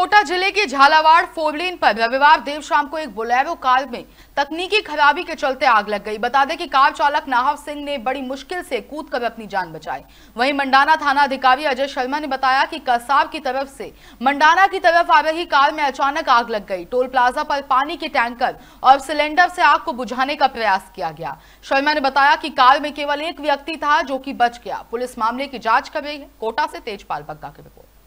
कोटा जिले के झालावाड़ फोरलेन पर रविवार देर शाम को एक बोलेरो कार में तकनीकी खराबी के चलते आग लग गई बता दें कि कार चालक नाहव सिंह ने बड़ी मुश्किल से कूद कर अपनी जान बचाई वहीं मंडाना थाना अधिकारी अजय शर्मा ने बताया कि कसाब की तरफ से मंडाना की तरफ आ रही कार में अचानक आग लग गई टोल प्लाजा पर पानी के टैंकर और सिलेंडर से आग को बुझाने का प्रयास किया गया शर्मा ने बताया की कार में केवल एक व्यक्ति था जो की बच गया पुलिस मामले की जाँच कर रही है कोटा से तेजपाल बग्गा की रिपोर्ट